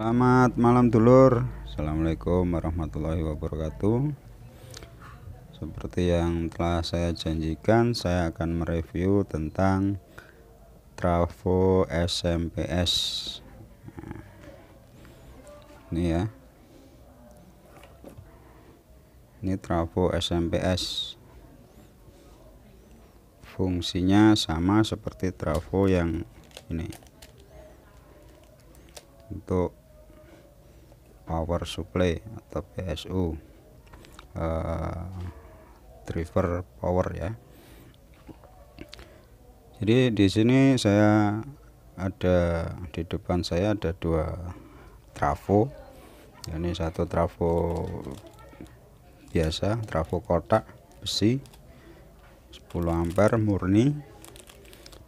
Selamat malam dulur Assalamualaikum warahmatullahi wabarakatuh Seperti yang telah saya janjikan Saya akan mereview tentang trafo SMPS Ini ya Ini trafo SMPS Fungsinya sama seperti trafo yang ini untuk power supply atau PSU uh, eh, driver power ya jadi di sini saya ada di depan saya ada dua trafo ini satu trafo biasa trafo kotak besi 10 ampere murni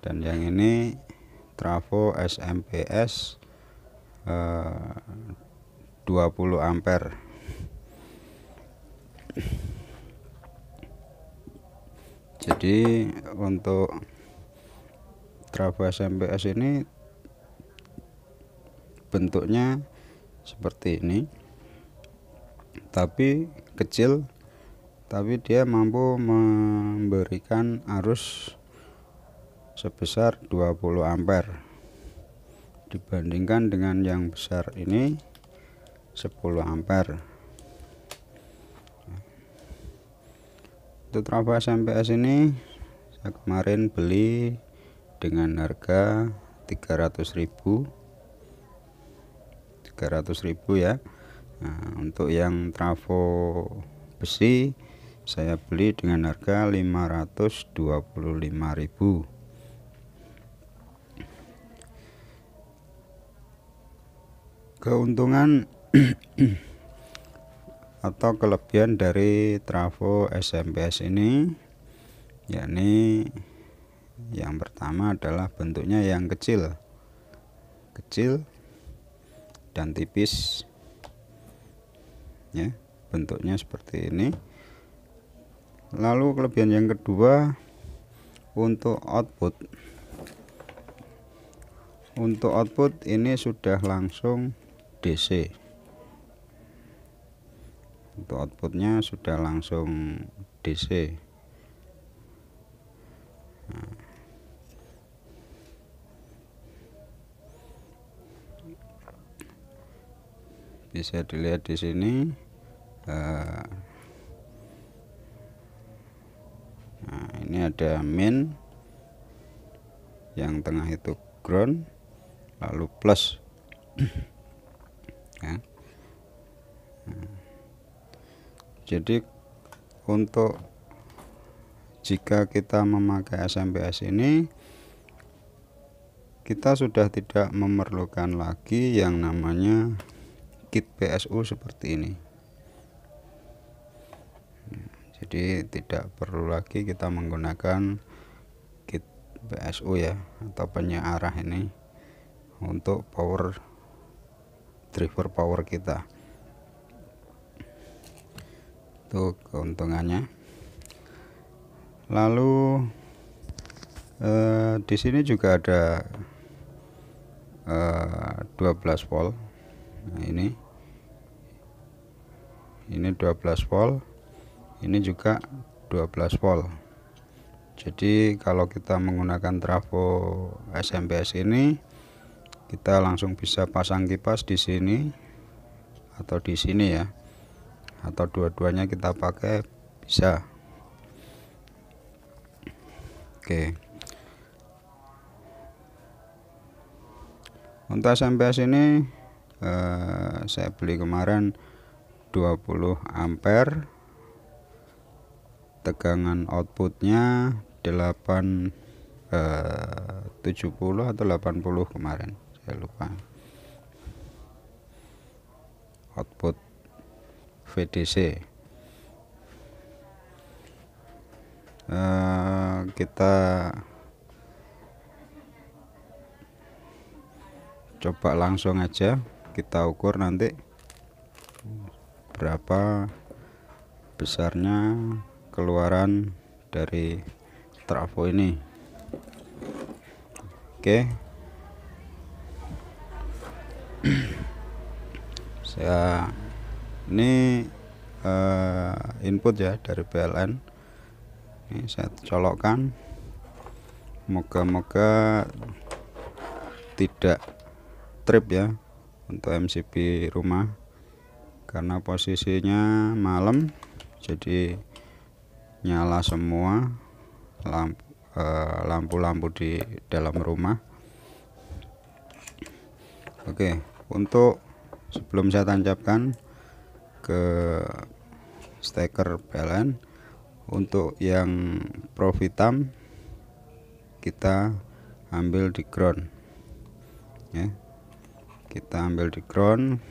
dan yang ini trafo SMPS 20 ampere jadi untuk Trabas MPS ini bentuknya seperti ini tapi kecil tapi dia mampu memberikan arus sebesar 20 ampere dibandingkan dengan yang besar ini 10 ampere untuk trafo SMPS ini saya kemarin beli dengan harga 300.000 300.000 ya nah, untuk yang trafo besi saya beli dengan harga 525.000 keuntungan atau kelebihan dari trafo SMPS ini yakni yang pertama adalah bentuknya yang kecil kecil dan tipis ya bentuknya seperti ini lalu kelebihan yang kedua untuk output untuk output ini sudah langsung DC untuk outputnya sudah langsung DC nah. bisa dilihat di sini eh, nah ini ada min yang tengah itu ground lalu plus ya. nah jadi untuk jika kita memakai SMPS ini kita sudah tidak memerlukan lagi yang namanya kit PSU seperti ini jadi tidak perlu lagi kita menggunakan kit PSU ya atau penyearah ini untuk power driver power kita itu keuntungannya lalu eh, di sini juga ada eh, 12 volt nah, ini ini 12 volt ini juga 12 volt jadi kalau kita menggunakan trafo SMPS ini kita langsung bisa pasang kipas di sini atau di sini ya atau dua-duanya kita pakai bisa oke untuk SMPS ini eh, saya beli kemarin 20 ampere tegangan outputnya 8 eh, 70 atau 80 kemarin saya lupa VDC uh, eh, kita coba langsung aja kita ukur nanti berapa besarnya keluaran dari trafo ini oke okay. saya ini uh, input ya dari PLN ini saya colokkan moga-moga tidak trip ya untuk MCB rumah karena posisinya malam jadi nyala semua eh, lampu-lampu uh, di dalam rumah Oke untuk sebelum saya tancapkan ke steker PLN untuk yang profitam kita ambil di ground ya kita ambil di ground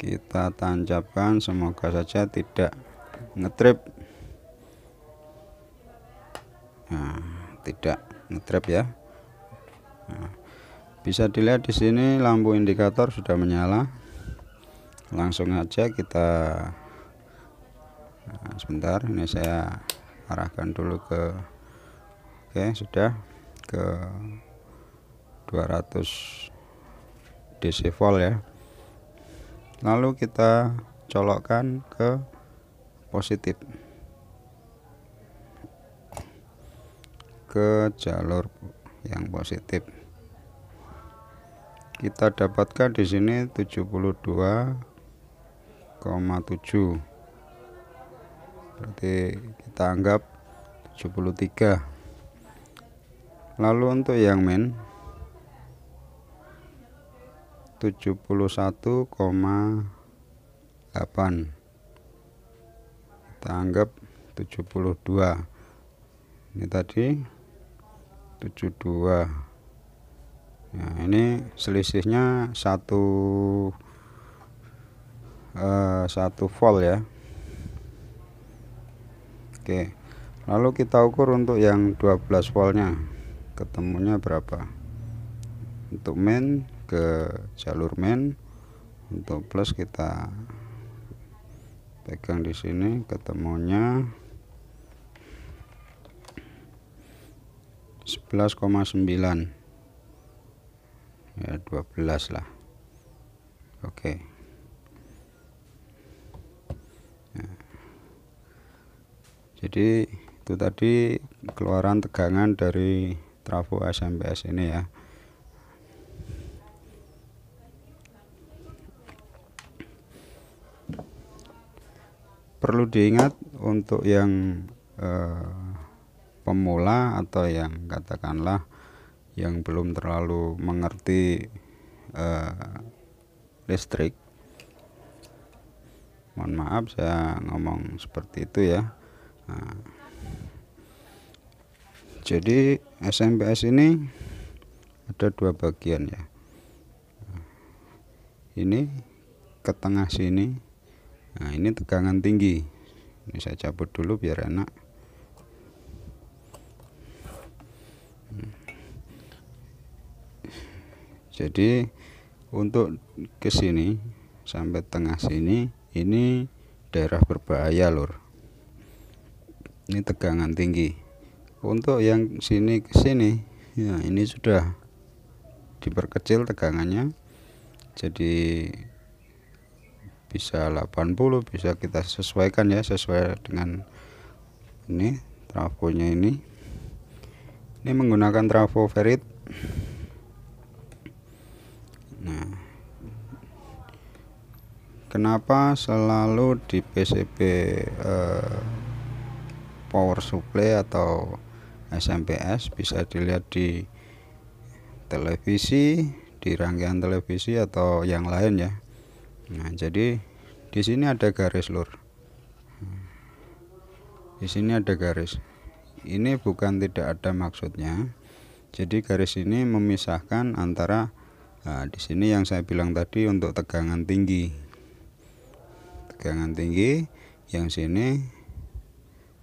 kita tancapkan semoga saja tidak ngetrip nah, tidak ngetrip ya nah, bisa dilihat di sini lampu indikator sudah menyala langsung aja kita nah, sebentar ini saya arahkan dulu ke oke sudah ke 200 DC volt ya lalu kita colokkan ke positif ke jalur yang positif kita dapatkan di sini 72,7 berarti kita anggap 73 lalu untuk yang main 71,8 kita anggap 72 ini tadi 72 Nah, ya, ini selisihnya satu 1 uh, eh, volt ya. Oke. Lalu kita ukur untuk yang 12 voltnya. Ketemunya berapa? Untuk main ke jalur main untuk plus kita pegang di sini ketemunya 11,9 ya 12 lah oke ya. jadi itu tadi keluaran tegangan dari trafo SMPS ini ya perlu diingat untuk yang eh, pemula atau yang katakanlah yang belum terlalu mengerti eh, listrik mohon maaf saya ngomong seperti itu ya nah, jadi SMPS ini ada dua bagian ya ini ke tengah sini nah ini tegangan tinggi ini saya cabut dulu biar enak jadi untuk ke sini sampai tengah sini ini daerah berbahaya lur ini tegangan tinggi untuk yang sini ke sini ya ini sudah diperkecil tegangannya jadi bisa 80 bisa kita sesuaikan ya sesuai dengan ini trafonya ini ini menggunakan trafo ferit. nah kenapa selalu di PCB eh, power supply atau SMPS bisa dilihat di televisi di rangkaian televisi atau yang lain ya Nah, jadi di sini ada garis lur. Di sini ada garis. Ini bukan tidak ada maksudnya. Jadi garis ini memisahkan antara nah, di sini yang saya bilang tadi untuk tegangan tinggi. Tegangan tinggi, yang sini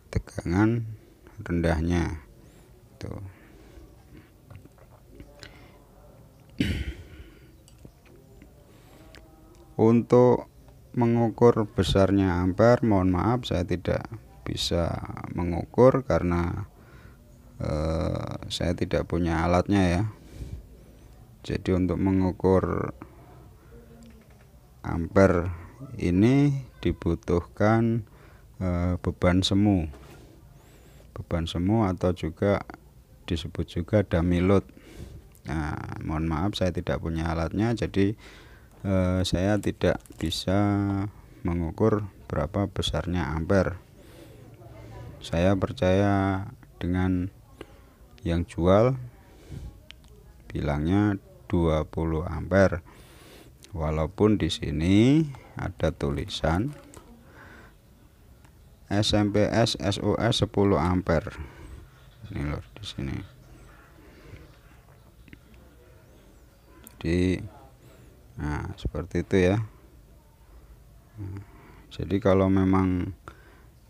tegangan rendahnya. Tuh. Untuk mengukur besarnya ampere, mohon maaf saya tidak bisa mengukur karena eh, saya tidak punya alatnya ya. Jadi untuk mengukur ampere ini dibutuhkan eh, beban semu. Beban semu atau juga disebut juga dummy load. Nah, mohon maaf saya tidak punya alatnya jadi Eh, saya tidak bisa mengukur berapa besarnya ampere saya percaya dengan yang jual bilangnya 20 ampere walaupun di sini ada tulisan SMPS SOS 10 ampere ini loh di sini jadi nah seperti itu ya hmm. jadi kalau memang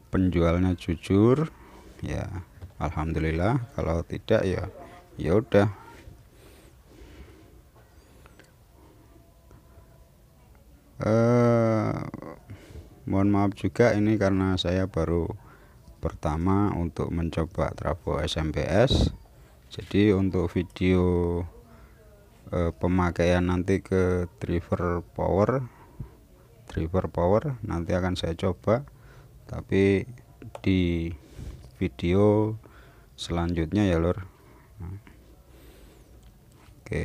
penjualnya jujur ya alhamdulillah kalau tidak ya ya udah eh mohon maaf juga ini karena saya baru pertama untuk mencoba trafo SMPS jadi untuk video e, pemakaian nanti ke driver power driver power nanti akan saya coba tapi di video selanjutnya ya lor oke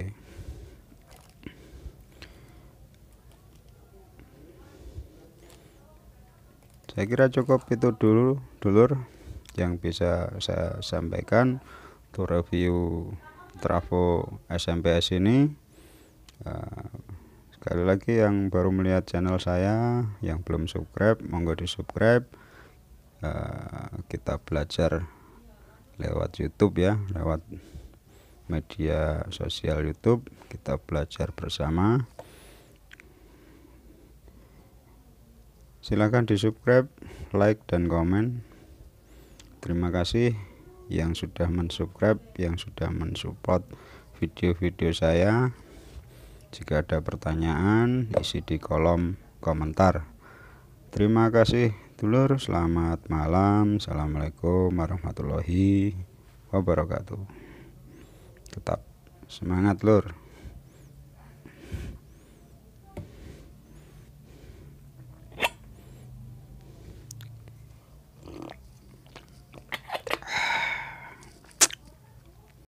saya kira cukup itu dulu dulur yang bisa saya sampaikan untuk review Trafo SMPS ini uh, sekali lagi yang baru melihat channel saya yang belum subscribe monggo di subscribe uh, eh, kita belajar lewat YouTube ya lewat media sosial YouTube kita belajar bersama silahkan di subscribe like dan komen terima kasih yang sudah mensubscribe yang sudah mensupport video-video saya jika ada pertanyaan isi di kolom komentar terima kasih dulur selamat malam assalamualaikum warahmatullahi wabarakatuh tetap semangat lur